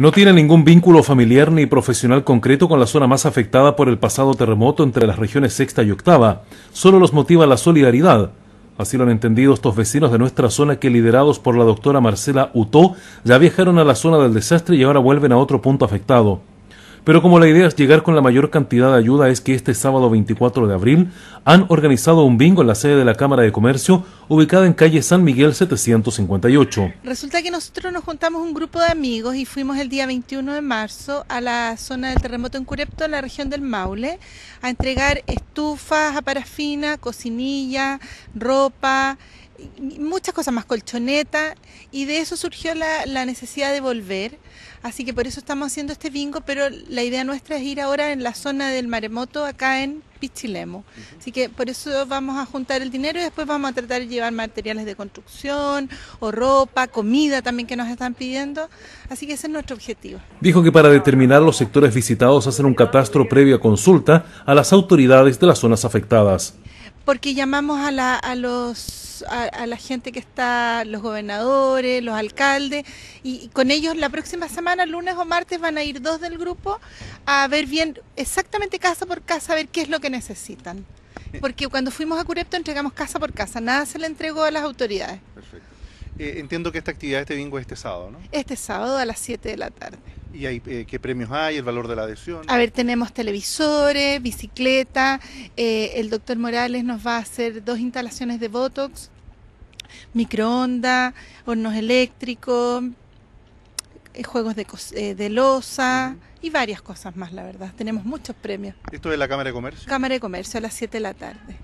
No tiene ningún vínculo familiar ni profesional concreto con la zona más afectada por el pasado terremoto entre las regiones sexta y octava. Solo los motiva la solidaridad. Así lo han entendido estos vecinos de nuestra zona que, liderados por la doctora Marcela Utó, ya viajaron a la zona del desastre y ahora vuelven a otro punto afectado. Pero como la idea es llegar con la mayor cantidad de ayuda, es que este sábado 24 de abril han organizado un bingo en la sede de la Cámara de Comercio, ubicada en calle San Miguel 758. Resulta que nosotros nos juntamos un grupo de amigos y fuimos el día 21 de marzo a la zona del terremoto en Curepto, en la región del Maule, a entregar estufas a parafina, cocinilla, ropa, muchas cosas más, colchoneta, y de eso surgió la, necesidad de volver. Así que por eso estamos haciendo este bingo, pero la idea nuestra es ir ahora en la zona del maremoto, acá en Pichilemo. Así que por eso vamos a juntar el dinero y después vamos a tratar de llevar materiales de construcción o ropa, comida también que nos están pidiendo. Así que ese es nuestro objetivo. Dijo que para determinar los sectores visitados hacen un catastro previo a consulta a las autoridades de las zonas afectadas. Porque llamamos a los a, la gente que está, los gobernadores, los alcaldes, y, con ellos la próxima semana, lunes o martes, van a ir dos del grupo a ver bien exactamente casa por casa, a ver qué es lo que necesitan. Porque cuando fuimos a Curepto entregamos casa por casa, nada se le entregó a las autoridades. Perfecto. Eh, entiendo que esta actividad, este bingo es pues, este sábado, ¿no? Este sábado a las 7 de la tarde. ¿Y hay, eh, qué premios hay? ¿El valor de la adhesión? A ver, tenemos televisores, bicicleta. Eh, el doctor Morales nos va a hacer dos instalaciones de Botox, microondas, hornos eléctricos, eh, juegos de, losa y varias cosas más, la verdad. Tenemos muchos premios. ¿Esto es la Cámara de Comercio? Cámara de Comercio a las 7 de la tarde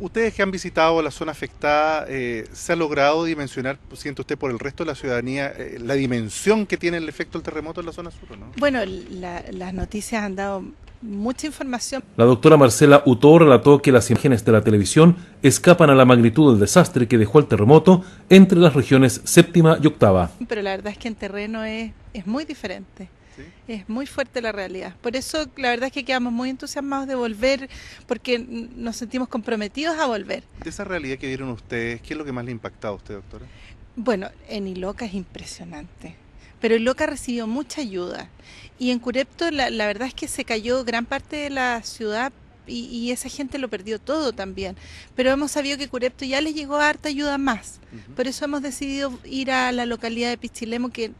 ustedes que han visitado la zona afectada, eh, ¿se ha logrado dimensionar, siente usted, por el resto de la ciudadanía, eh, la dimensión que tiene el efecto del terremoto en la zona sur? ¿no? Bueno, las noticias han dado mucha información. La doctora Marcela Utó relató que las imágenes de la televisión escapan a la magnitud del desastre que dejó el terremoto entre las regiones séptima y octava. Pero la verdad es que en terreno es, es muy diferente. Es muy fuerte la realidad. Por eso la verdad es que quedamos muy entusiasmados de volver, porque nos sentimos comprometidos a volver. De esa realidad que vieron ustedes, ¿qué es lo que más le ha impactado a usted, doctora? Bueno, en Iloca es impresionante pero Iloca recibió mucha ayuda. Y en Curepto la, verdad es que se cayó gran parte de la ciudad y, esa gente lo perdió todo también. Pero hemos sabido que Curepto ya les llegó harta ayuda más. Por eso hemos decidido ir a la localidad de Pichilemo, que,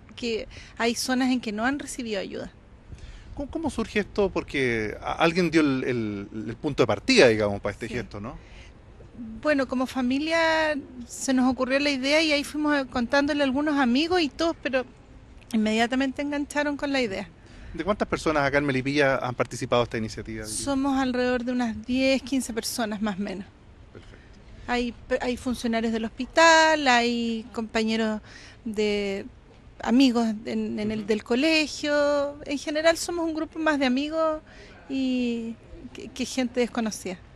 hay zonas en que no han recibido ayuda. ¿Cómo, surge esto? Porque alguien dio el, punto de partida, digamos, para este gesto, ¿no? bueno, como familia se nos ocurrió la idea y ahí fuimos contándole a algunos amigos y todos, pero inmediatamente engancharon con la idea. ¿De cuántas personas acá en Melipilla han participado esta iniciativa? Somos alrededor de unas 10, 15 personas más o menos. Perfecto. Hay, funcionarios del hospital, hay compañeros de amigos en, el, del colegio. En general somos un grupo más de amigos y que gente desconocida.